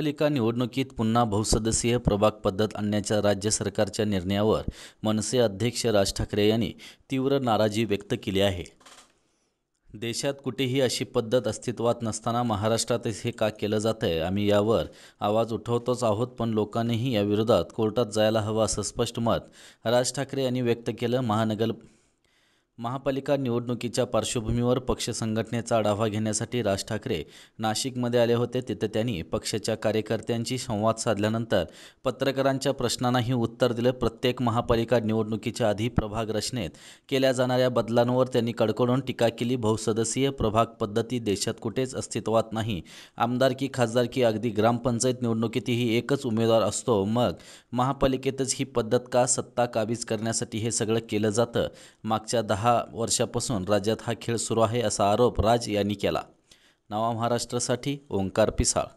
महापालिका निवडणुकीत पुन्हा बहुसदस्यीय प्रभाग पद्धत आणण्याच्या राज्य सरकारच्या निर्णयावर मनसे अध्यक्ष राज ठाकरे यांनी तीव्र नाराजी व्यक्त केली आहे देशात कुठेही अशी पद्धत अस्तित्वात नसताना महाराष्ट्रात हे का केलं जात आहे आम्ही यावर आवाज उठवतोच आहोत पण लोकांनीही याविरोधात कोर्टात जायला हवं असं स्पष्ट मत राज ठाकरे यांनी व्यक्त केलं महानगर महापालिका निवडणुकीच्या पार्श्वभूमीवर पक्ष संघटनेचा आढावा घेण्यासाठी राज ठाकरे नाशिकमध्ये आले होते तिथे त्यांनी पक्षाच्या कार्यकर्त्यांशी संवाद साधल्यानंतर पत्रकारांच्या प्रश्नांनाही उत्तर दिलं प्रत्येक महापालिका निवडणुकीच्या आधी प्रभाग रचनेत केल्या जाणाऱ्या बदलांवर त्यांनी कडकडून टीका केली बहुसदस्यीय प्रभाग पद्धती देशात कुठेच अस्तित्वात नाही आमदारकी खासदारकी अगदी ग्रामपंचायत निवडणुकीतही एकच उमेदवार असतो मग महापालिकेतच ही पद्धत का सत्ता काबीज करण्यासाठी हे सगळं केलं जातं मागच्या दहा दहा वर्षापासून राज्यात हा खेळ सुरू आहे असा आरोप राज यांनी केला नवा महाराष्ट्रासाठी ओंकार पिसाळ